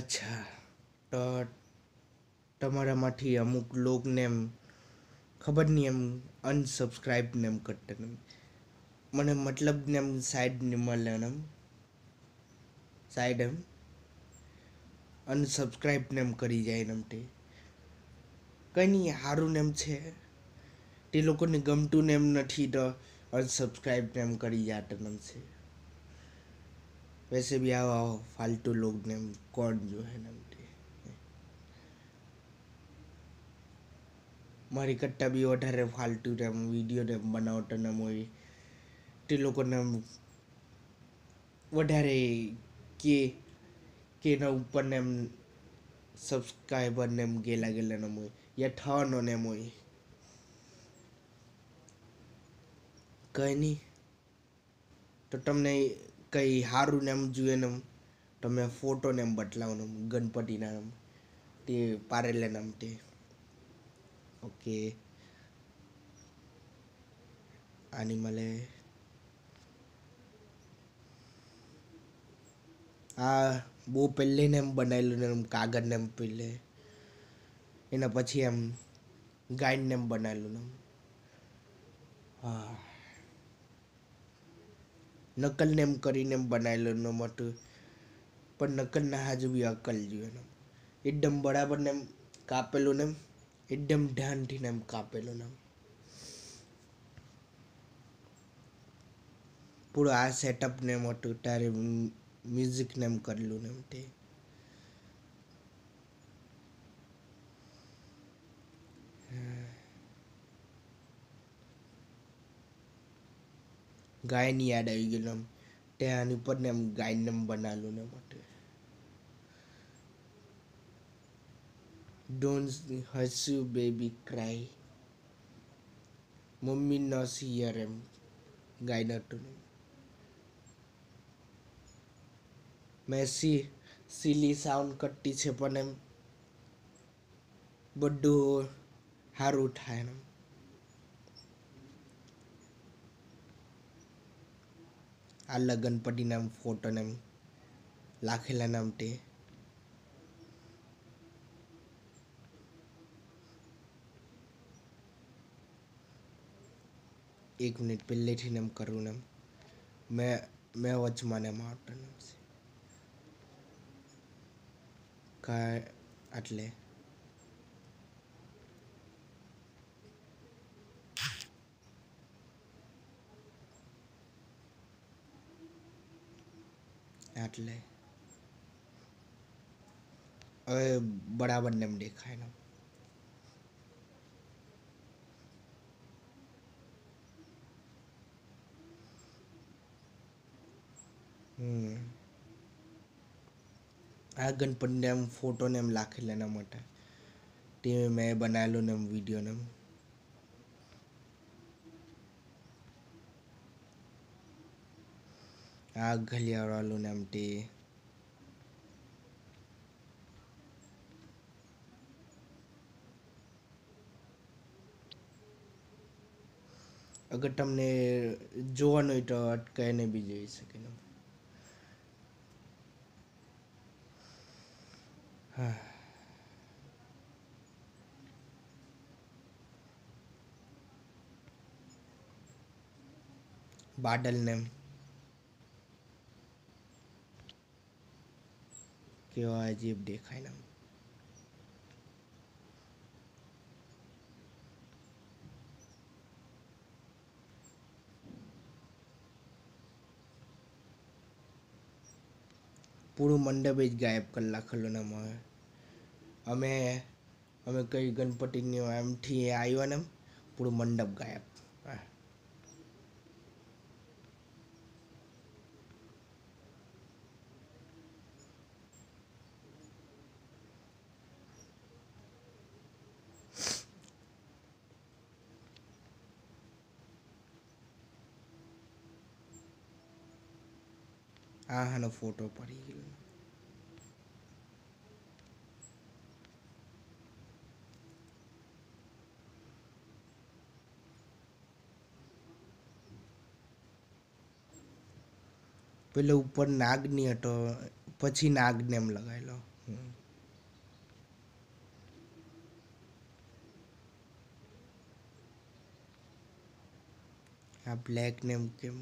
અચ્છા તો તમારામાંથી અમુક લોગને એમ ખબર નહીં એમ અનસબસ્ક્રાઈબ ને એમ કરતા મને મતલબ ને એમ સાઈડ નહીં મળે એમ સાઈડ એમ અનસબસ્ક્રાઈબ ને એમ કરી જાય એમ તે કંઈ નહીં સારું ને એમ છે તે લોકોને ગમતું ને એમ નથી તો અનસબસ્ક્રાઈબ ને એમ કરી જાત એમ છે वैसे भी आओ आओ फालतू लोग ने कौन जो है ना મારી કટ્ટા બી વધારે ફાલતું ને એમ વિડીયોને બનાવતો ને હોય તે લોકોને વધારે કે કે એના ઉપરને એમ સબસ્ક્રાઈબરને એમ ગેલા ગેલા ને હોય યા થવાનો ને એમ હોય કંઈ નહીં તો તમને કંઈ સારું એમ જોઈએ ને તમે ફોટો નેમ બદલાવનો ગણપતિના નામ તે પારેલા નામ તે ઓકે આની મળે હા બહુ ને એમ બનાવેલું ને એમ કાગળને એમ પહેલે એના પછી એમ ગાઈડને એમ બનાવેલું ને હા નકલને એમ કરીને એમ બનાવેલો એમનો મઠ પણ ના હાજુ બી અકલ જોયું એનો એકદમ બરાબર ને એમ કાપેલું ને એમ એકદમ ધ્યાનથી એમ કાપેલું ને એમ પૂરો આ સેટઅપ ને મોટું તારે મ્યુઝિક ને એમ કરેલું ને એમ તે ગાયની યાદ આવી ગયેલું એમ ત્યાં ઉપર ને એમ ગાયને એમ બનાવેલું ને માટે ડોન્ટ હસુ બેબી ક્રાય મમ્મી નસ હિયર એમ ગાયના ને મેસી સિલી સાઉન્ડ કટ્ટી છે પણ એમ બધું સારું થાય એમ આ લગ્ન પટ્ટીના ફોટોને એમ લાખેલા નામ તે એક મિનિટ પહેલેથી એમ કરવું એમ મેં મેં વચમાં ને મારું કાંઈ એટલે એટલે હવે બરાબર એમ દેખાય ને આ ગણપતિને એમ ફોટોને એમ લાખેલા એના માટે ટીવી મેં બનાવેલો ને એમ વિડીયો ને એમ ఆగల్యారా లునం టీ અગર તમને જોવાનું હોય તો અટકાઈને બી જોઈ શકે હા બાડલ નેમ કેવા અજીબ દેખાય ને પૂરું મંડપ જ ગાયબ કરી નાખેલું ને અમે અમે અમે કઈ ગણપતિની એમથી આવ્યો ને પૂરું મંડપ ગાયબ આ હાલો ફોટો પડી ગયો પેલો ઉપર નાગની હતો પછી નાગ ને એમ લગાવેલો આ બ્લેક નેમ કેમ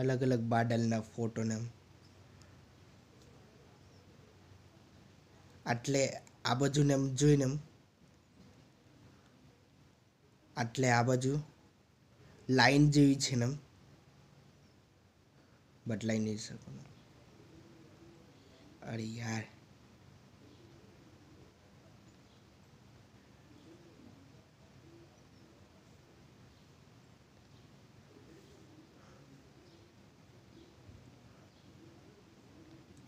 અલગ અલગ બાદલના ફોટોને આટલે આ બાજુને એમ જોઈને એમ આટલે આ બાજુ લાઈન જેવી છે ને એમ બટ બદલાઈ નહીં શકો અરે યાર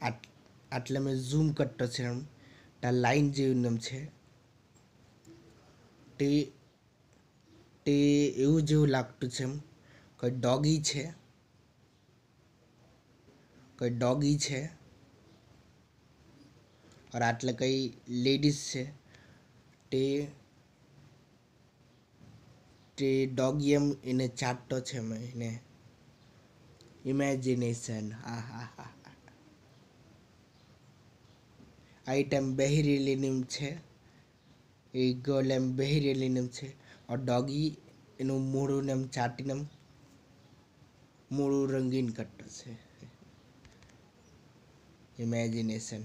આટલે అట్లా మేము జూమ్ కట్ వచ్చినాం ఇట్లా જેવું એમ છે તે તે એવું જેવું લાગતું છે એમ કોઈ ડોગી છે કોઈ ડોગી છે ઓર આટલે કઈ લેડીઝ છે તે તે ડોગી એમ એને ચાટતો છે મેં એને ઇમેજિનેશન હા હા હા item behirelinum છે એ girl એમ behirelinum છે और ડોગી એનું મૂળું નેમ ચાટીનમ મૂળું રંગીન કટ્ટર છે ઇમેજિનેશન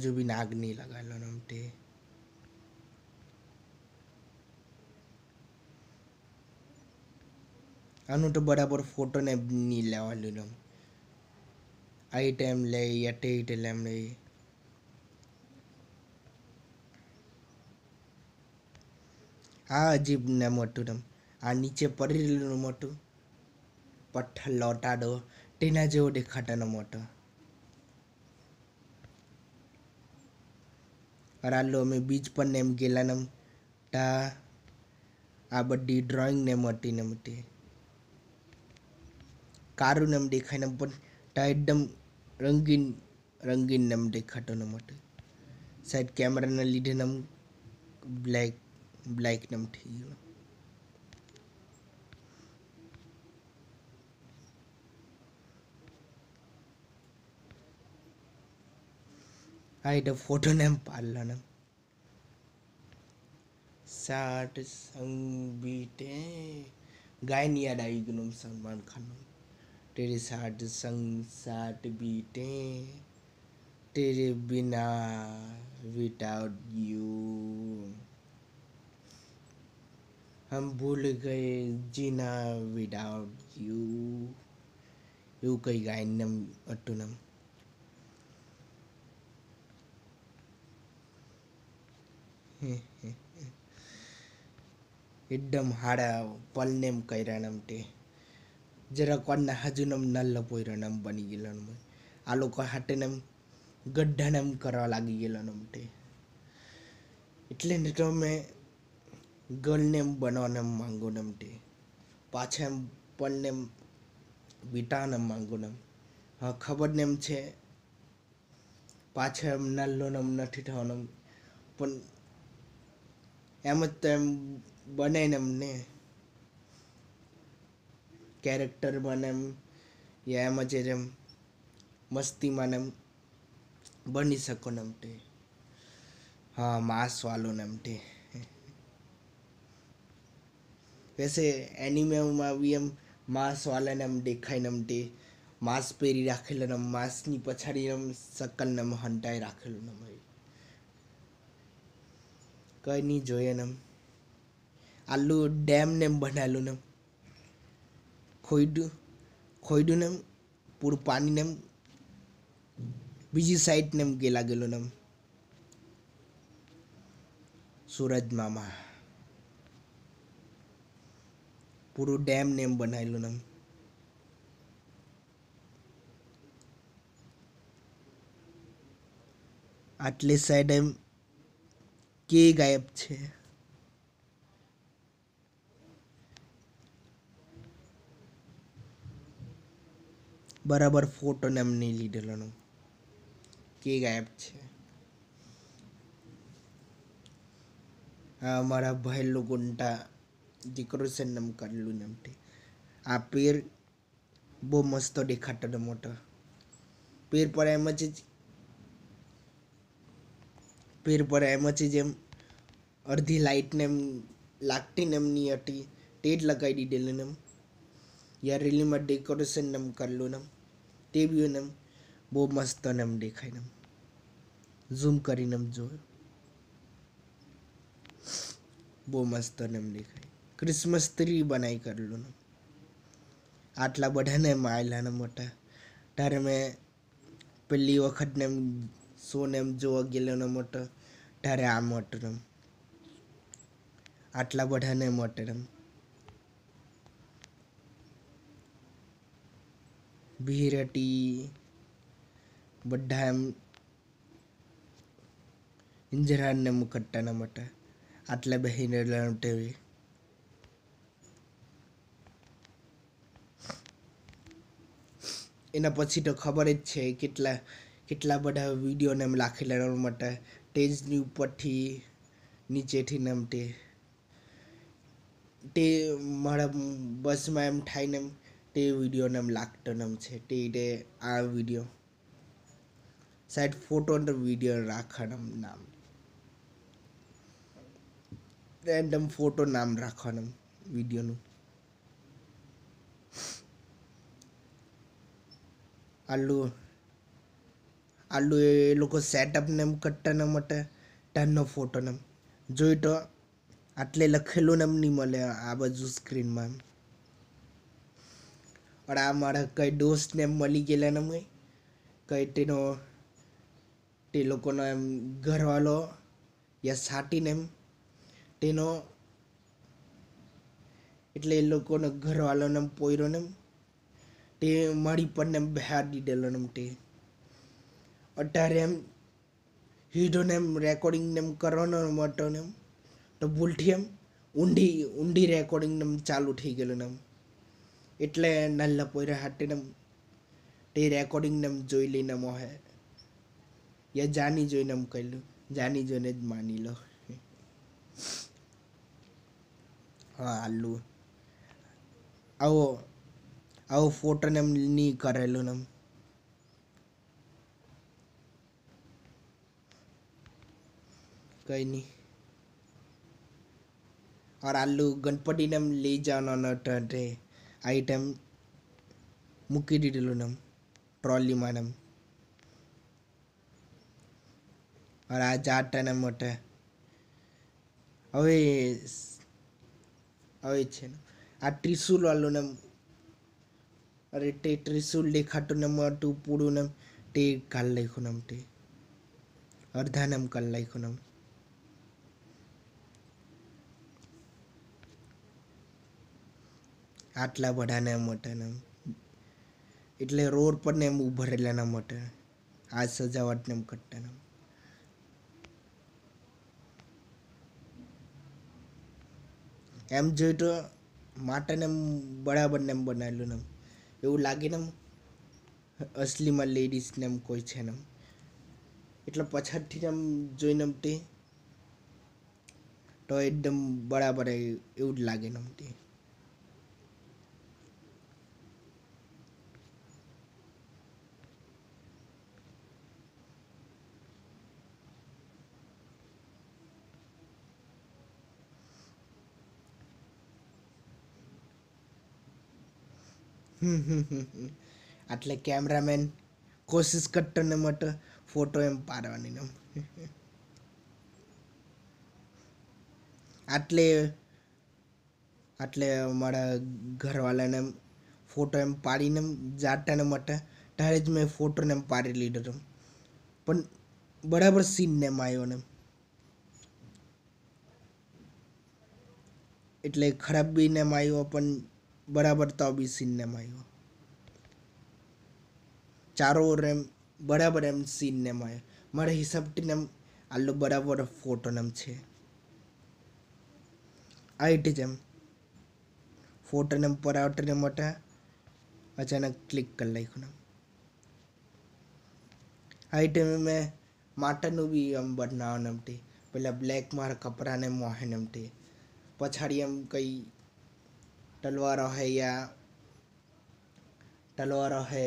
હજુ બી નાગ નહીં લગાવેલો નમટે આનું તો બરાબર ફોટો ને નહીં લેવાનું એમ આઈટેમ લઈ એટેલ એમ લઈ આ અજીબ ને મોટું રમ આ નીચે પડેલું મોટું પઠ્ઠલ લોટાડો તેના જેવો દેખાતાનો મોટો અમે બીજ પણ નેમ ગેલાનમ ટા આ બધી ડ્રોઈંગ નેમ હતી ને મટી કારું નેમ દેખાય ને પણ ટા એકદમ રંગીન રંગીન નેમ દેખાતો ન મટે સાહેબ કેમેરાના લીધે નમ બ્લેક બ્લેક નેમ થઈ ગયું I had a photo name Parlanam. Sad संग सलमान खान तेरे साथ संग साथ बीते तेरे बिना विदाउट यू हम भूल गए जीना विदाउट यू यू कई गायनम अटुनम એકદમ હાડા પલનેમ કર્યા એમ તે જરાક વારના હજુનમ નલ્લ પોયરણ એમ બની ગયેલા આ લોકો હાટેને એમ ગઢ્ઢાને એમ કરવા લાગી ગયેલા એમ તે એટલે ને તો મેં ગર્લને એમ બનવાને એમ માંગુ તે પાછા એમ પલને એમ બીટાને એમ માંગુ હા ખબર ને એમ છે પાછળ એમ નલ્લો ને એમ નથી થવાનો પણ એમ જ તો એમ બને ને એમને કેરેક્ટર બને એમ યા એમ જ એમ મસ્તીમાં એમ બની શકો ને એમ તે હા માંસ વાલો ને એમ તે એનિમેમાં બી એમ માંસ વાલાને એમ દેખાય ને એમ તે પહેરી રાખેલો ને માંસની પછાડી એમ સકલને એમ હંટાઈ રાખેલું ને કંઈ નહીં જોઈએ ને એમ આલું ડેમ ને એમ બનાવેલું ને એમ ખોઈડું ખોઈડું ને પૂરું પાણી ને બીજી સાઈડ ને એમ કે લાગેલું ને સુરજ મામા પૂરું ડેમ ને એમ બનાવેલું ને એમ આટલી સાઈડ એમ કે ગાયબ છે બરાબર ફોટો ને એમને લીધેલોનો કે ગાયબ છે મારા ભાઈ લોકોટા દીકરો નામ નમ કરેલું નમટી આ પેર બહુ મસ્ત દેખાતો હતો મોટો પેર પર એમ જ પેર પર એમ જ જેમ અડધી લાઇટને એમ લાગટીને એમની હતી તે જ લગાવી દીધેલું ને એમ યાર રેલીમાં ડેકોરેશન એમ કરેલું ને એમ તે બી એમ બહુ મસ્ત ને એમ દેખાય ને એમ ઝૂમ કરીને એમ જોયું બહુ મસ્ત ને એમ દેખાય ક્રિસમસ ટ્રી બનાવી કરેલું ને આટલા બધાને એમ આવેલા ને મોટા ત્યારે મેં પહેલી વખત ને એમ શો ને એમ જોવા ગયેલો ને મોટો ત્યારે આ મોટો એમ આટલા બધાને મટરમ ભીરટી બધા એમ ઇંજરાને મુકટ્ટાના માટે આટલા બહીને લણટેવી એના પછી તો ખબર જ છે કેટલા કેટલા બધા વિડીયોને એમ લાખેલા માટે સ્ટેજની ઉપરથી નીચેથી નામ તે મારા બસમાં એમ થાય ને એમ તે વિડીયોને એમ લાગતો ને એમ છે તે રીતે આ વિડીયો સાઈડ ફોટો ને વિડીયો રાખવાનું નામ રેન્ડમ ફોટો નામ રાખવાનું વિડીયોનું આલુ આલુ એ લોકો સેટઅપ ને એમ કરતા ને માટે ટનનો ફોટો ને જોઈ તો આટલે લખેલું નામ નહીં મળે આ બાજુ સ્ક્રીનમાં પણ આ મારા કઈ દોસ્તને એમ મળી ગયેલા ને મેં કઈ તેનો તે લોકોનો એમ ઘરવાલો યા સાટીને એમ તેનો એટલે એ લોકોનો ઘરવાલોને એમ પોયરોને એમ તે મળી પરને એમ બહાર દીધેલો એમ તે અત્યારે એમ હીરોને એમ રેકોર્ડિંગ ને એમ કરવાનો હતો ને એમ તો ભૂલથી એમ ઊંઢી ઊંડી રેકોર્ડિંગ એમ ચાલુ થઈ ગયેલું એમ એટલે નલ્લા પોયરા હાટે એમ તે રેકોર્ડિંગને એમ જોઈ લઈને મોહે એ જાની જોઈને એમ કહેલું જાની જોઈને જ માની લો હા આલુ આવો આવો ફોટોને એમ ની કરેલું એમ કંઈ નહીં और आलू ગણપતિને લઈ જવાનો હતો આઈટમ મૂકી દીધેલું નમ ટ્રોલીમાં નમ અને આ જાટાને મોટે હવે હવે છે આ ત્રિશુલ વાળું ને અરે તે ત્રિશુલ દેખાતું ને મોટું પૂરું ને તે કાલ લખ્યું નમ તે અડધા નમ કાલ લખ્યું નમ આટલા બધાના મોટાના એટલે રોડ પર ને એમ ઉભરેલાના માટે આ સજાવટને એમ કરતાના એમ જોયું તો માટેને એમ બરાબર ને એમ બનાવેલું ને એવું લાગે ને અસલીમાં લેડીઝને એમ કોઈ છે ને એટલે પછાડથી આમ જોઈને તે તો એકદમ બરાબર એવું જ લાગે ને નમતી આટલે કેમેરામેન કોશિશ કરતો ને મટ ફોટો એમ પાડવાની ને આટલે આટલે મારા ઘરવાળાને ફોટો એમ પાડીને જાટાને મટે ત્યારે જ મેં ફોટોને એમ પાડી લીધો હતો પણ બરાબર સીનને એમ આવ્યો ને એટલે ખરાબ બી ને આવ્યો પણ બરાબર તાબી સિન્નેમ આવ્યો ચારો ઓવર એમ બરાબર એમ સિન્નેમ આવ્યો મારા હિસાબથી એમ આટલો બરાબર ફોટોનેમ છે આ રીતે જ એમ ફોટોનેમ પર આવટને માટે અચાનક ક્લિક કરી નાખ્યું આ રીતે મેં માટનું બી એમ બનાવવાનું એમથી પહેલાં બ્લેક મારા કપડાને મોહેન એમથી પછાડી એમ કંઈ टलवा હૈ યા ટલવા રહે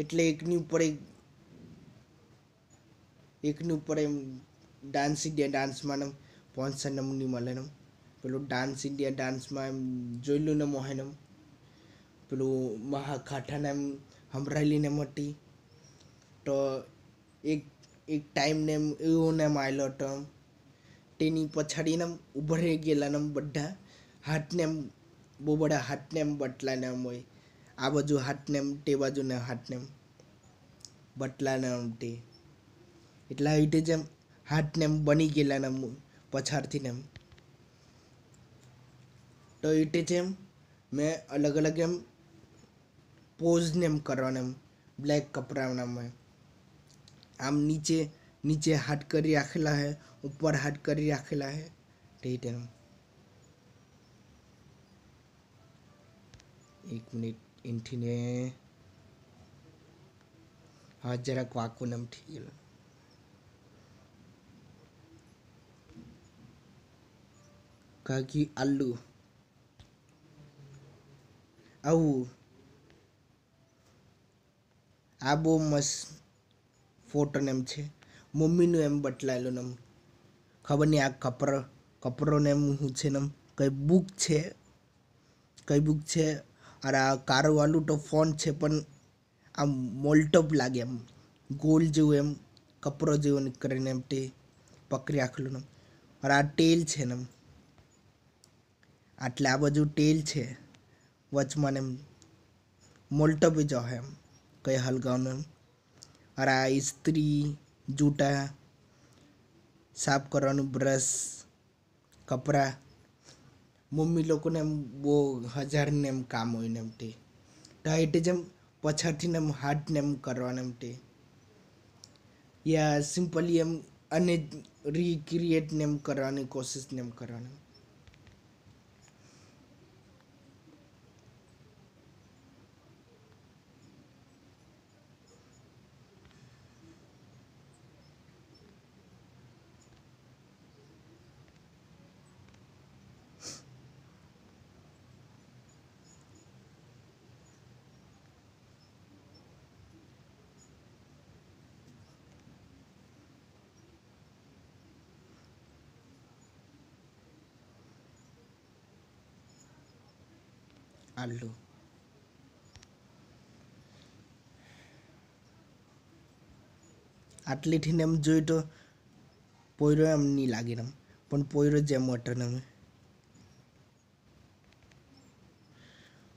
એટલે એકની ઉપર એક એકની ઉપર એમ ડાન્સ ઇન્ડિયા ડાન્સમાં એમ પોન્સ નમની મળે એમ પેલું ડાન્સ ઇન્ડિયા ડાન્સમાં એમ જોયેલું નમો હે એમ પેલું મહાકાઠાને એમ સંભળાયેલી મટી તો એક એક ટાઈમને એમ એવો ને એમ આવેલો હતો તેની પછાડીને ઉભરે ગયેલા ને બધા હાથને એમ બહુ બધા હાથને એમ બટલાને એમ હોય આ બાજુ હાથને તે બાજુના હાથને એમ બટલાને એમ તે એટલા રીતે જ એમ હાથને એમ બની ગયેલાને એમ પછાડથીને એમ તો એટલે જ મેં અલગ અલગ એમ પોઝને એમ કરવાના એમ બ્લેક કપડામાં આમ નીચે નીચે હાથ કરી રાખેલા હે ઉપર હાથ કરી રાખેલા હે તે રીતે એક મિનિટ ઇન્ઠીને હા જરાક વાકોને અમથી ગયેલો કાકી આલુ આવું આ બહુ મસ્ત ફોટોને એમ છે મમ્મીનું એમ બટલાયેલું એમ ખબર નહીં આ કપરો કપરોને એમ હું છે ને કઈ બુક છે કઈ બુક છે અરે આ કારવાલું તો ફોન છે પણ આમ મોલ્ટપ લાગે એમ ગોલ જેવું એમ કપરો જેવું નીકળીને એમ તે પકડી રાખેલું એમ અને આ ટેલ છે ને એમ આટલે આ બાજુ ટેલ છે વચમાં એમ મોલ્ટપી જાઓ એમ કઈ હલગાવનું એમ અરે આ ઇસ્ત્રી જૂટા સાફ કરવાનું બ્રશ કપડાં મમ્મી લોકોને એમ બહુ હજારને એમ કામ હોય ને એમ તે ડાયટ જ એમ પછાડીને એમ હાર્ટને એમ કરવાને એમ તે યા સિમ્પલી એમ અને રિક્રિએટ ને એમ કરવાની કોશિશને એમ કરવાની આલુ આટલી ઠીને એમ જોઈ તો પોયરો એમ નહીં લાગે એમ પણ પોયરો જ એમ મટન અમે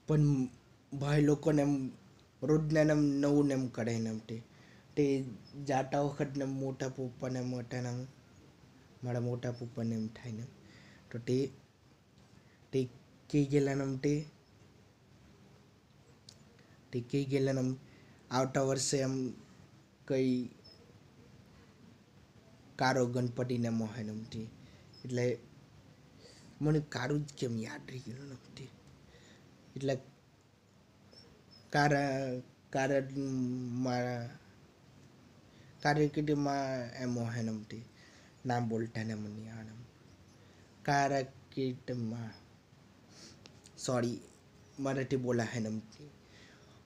પણ ભાઈ લોકોને એમ રોજને એમ નવું ને એમ કરે ને એમ તે તે જાતા વખત ને મોટા પપ્પાને મોટાને એમ મારા મોટા પપ્પાને એમ થાય ને તો તે તે કહી ગયેલા ને એમ તે કઈ ગયેલા આમ આવતા વર્ષે એમ કઈ કારો ગણપતિને મોહે નમતી એટલે મને કારું જ કેમ યાદ રહી ગયું નમતી એટલે કારા કારા મારા કારકિર્દીમાં એમ મોહે નમતી નામ બોલતા ને મને આનમ કારકિર્દમાં સોરી મરાઠી બોલા હે નમતી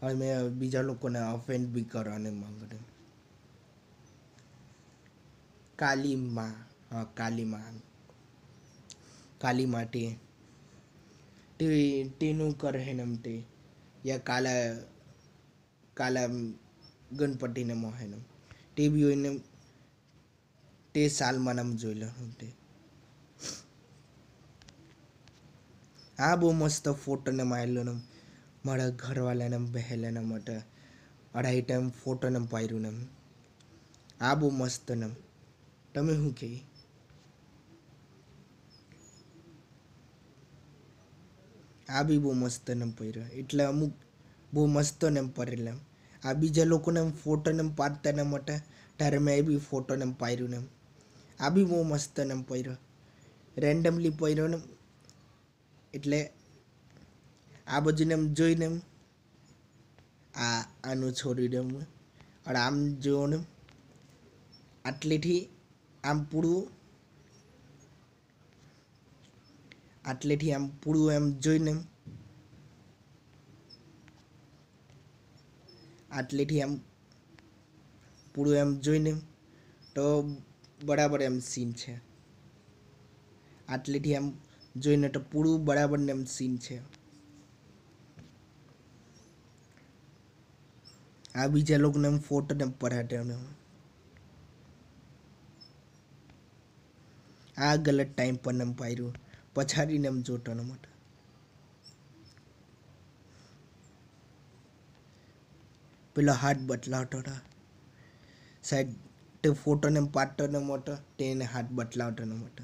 અને બીજા લોકોને ઓફેન્ડ બી કરવાને માંગુ છું કાલીમા હા કાલીમા કાલી માટે ટીનું તેનું કરહેનમ તે યા કાલા કાલા ગણપતિને મોહેનમ તે બી હોઈને તે સાલમાં નામ જોઈ લો તે આ બહુ મસ્ત ફોટોને મારેલો નામ મારા ઘરવાળાને બહેલાને માટે અઢાઈ ટાઈમ ફોટોને પાયરું ને આ બહુ મસ્ત ને તમે શું કહે આ બી બહુ મસ્ત ને પહેર્યો એટલે અમુક બહુ મસ્ત ને પહેરેલા આ બીજા લોકોને ફોટોને પાડતા ને માટે ત્યારે મેં એ બી ફોટોને પાડ્યું ને આ બી બહુ મસ્ત ને પહેર્યો રેન્ડમલી પહેર્યો ને એટલે આ બાજુને એમ જોઈને એમ આ આનું છોડીને દઉં અને આમ જોઉં ને આટલેથી આમ પૂરું આટલેથી આમ પૂરું એમ જોઈને એમ આટલેથી આમ પૂરું એમ જોઈને તો બરાબર એમ સીન છે આટલેથી આમ જોઈને તો પૂરું બરાબરને એમ સીન છે આ બીજા લોકોને એમ ફોટોને ને પરાઠે અમે આ ગલત ટાઈમ પર એમ પાર્યું પછાડીને એમ જોટોનો મોટો પેલો હાથ બટલાવતો હતો સાહેબ તે ફોટોને પાટોને મોટો તેને હાથ બટલાવટોને મોટો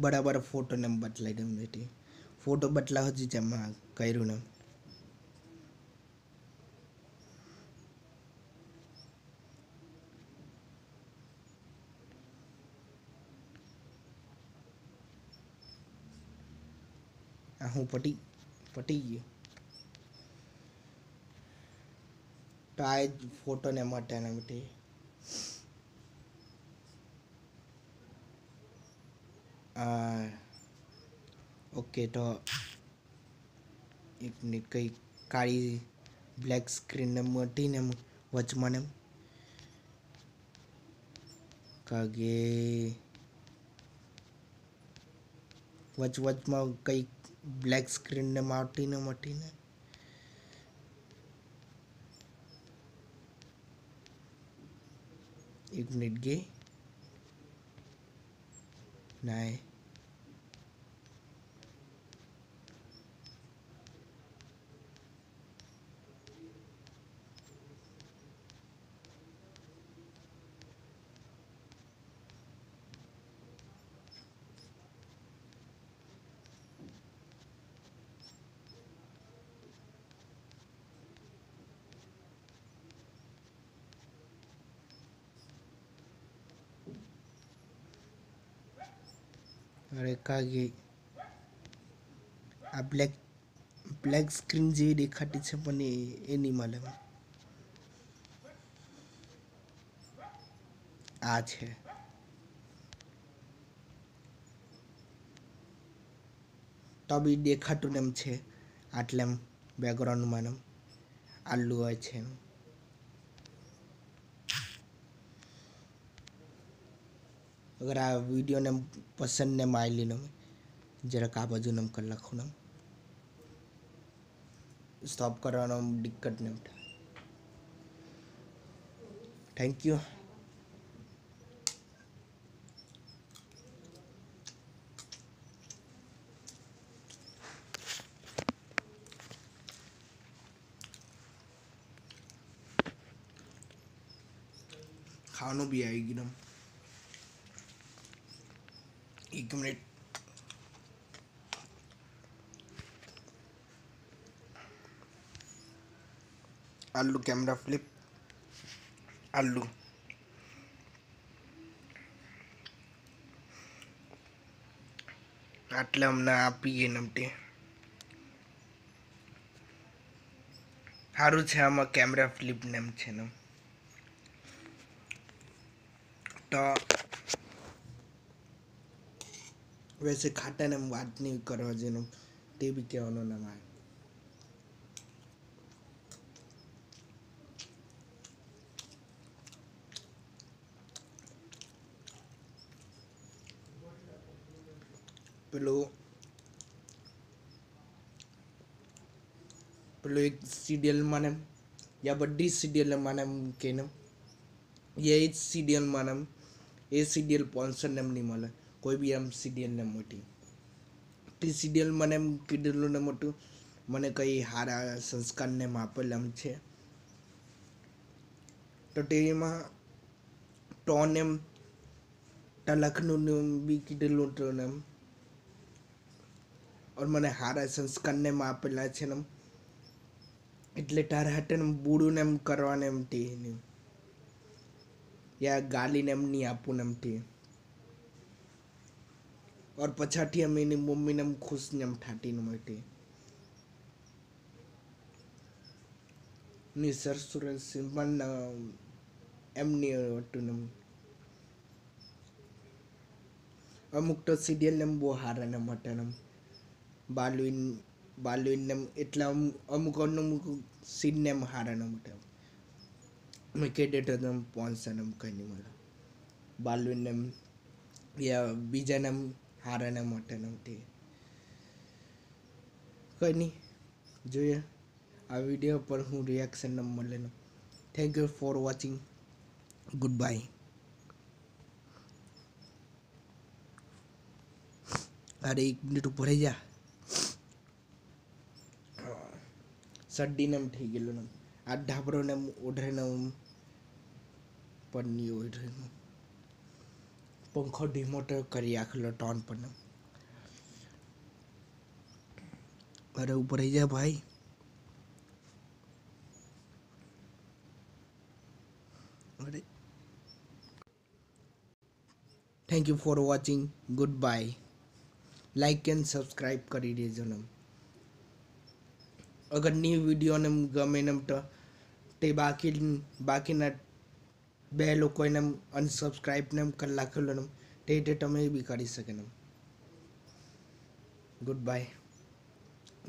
બરાબર ફોટોને બદલાઈ ગમે તે ફોટો બદલાવ જ જેમાં કર્યું ને આ હું પટી પટી ગયો તો આ ફોટો ને માટે ને માટે આ ઓકે તો એક મિનિટ કંઈ કાળી બ્લેક સ્ક્રીનને મટીને વચમાં એમ કાગે વચ વચમાં કંઈક બ્લેક સ્ક્રીનને માટીને ને એક મિનિટ ગઈ ના રેખાગી આ બ્લેક બ્લેક સ્ક્રીન જેવી દેખાતી છે પણ એ નહીં મળે આ છે તો બી દેખાતું એમ છે આટલે એમ બેકગ્રાઉન્ડમાં એમ આલ્લું હોય છે એમ અગર આ વિડીયોને પસંદને માયલી નમે જરાક આ બાજુ નમ કરી નાખું નમ સ્ટોપ કરવાનો દિક્કત ને થેન્ક યુ ખાવાનું બી આવી ગયું એક મિનિટ આલુ કેમેરા ફ્લિપ આલુ આટલે અમને આપીએ નમટે સારું છે આમાં કેમેરા ફ્લિપ નેમ છે ને તો વैसे ખાટા ને વાત નહીં કરવા જેનો તે બી કહેવાનો ના મારે પેલો પેલો એક સિરિયલમાં ને યા બધી સિરિયલમાં એમ કહીને એ જ સિરિયલમાં એમ એ સિરિયલ પોન્સર નેમ નહીં મળે કોઈ બી આમ સિરિયલને મોટી તે સિરિયલ મને એમ કીધેલું ને મોટું મને કંઈ સારા સંસ્કારને માપેલ એમ છે તો ટીવીમાં ટોન એમ ટલખનું બી કીધેલું હતું એમ ઓર મને સારા સંસ્કારને માપેલા છે ને એટલે તારા હાટે બૂડું એમ કરવાનું એમ ટી યા ગાલીને એમ નહીં આપવું એમ ટી और पछाटी अमीनी मुम्मीनम खुशनम ठाटीन मटी ની સરસુરસ પણ એમની વટુનમ અમુક તો સિરિયલ નેમ બહુ હારા ને મટાનમ બાલુઈન બાલુઈન નેમ એટલા અમુક અમુક સીન નેમ હારા ને મટામ મેં કેડેટ નમ પોન્સનમ કઈ નહીં મળે બાલુઈન નેમ યા બીજા નામ હારાના મોટા તે કંઈ નહીં જોઈએ આ વિડીયો પર હું રિએક્શન ન મળેલો thank you for watching goodbye અરે એક મિનિટ ઉપર જા સડ્ડીને થઈ ગયેલું આ ઢાબરો ઢાબરોને ઓઢરેને પણ નહીં ઓઢરેનું પંખો ડિમોટર કરી આખેલો ટોન પણ અરે ઉપર રહી જાય ભાઈ અરે thank you for watching goodbye like and subscribe કરી દેજો ને અગર ન્યૂ વિડીયોને ગમે ને તો તે બાકી બાકીના બે લોકો એને લોકોને અનસબસ્ક્રાઈબને કરી નાખેલું તે રીતે તમે બી કરી શકે ગુડ બાય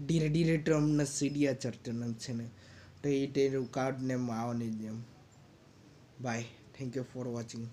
ધીરે ધીરે ટ્રમને સીડિયા ચડતો છે ને તો એ તે એમ આવવાની જ એમ bye thank you for watching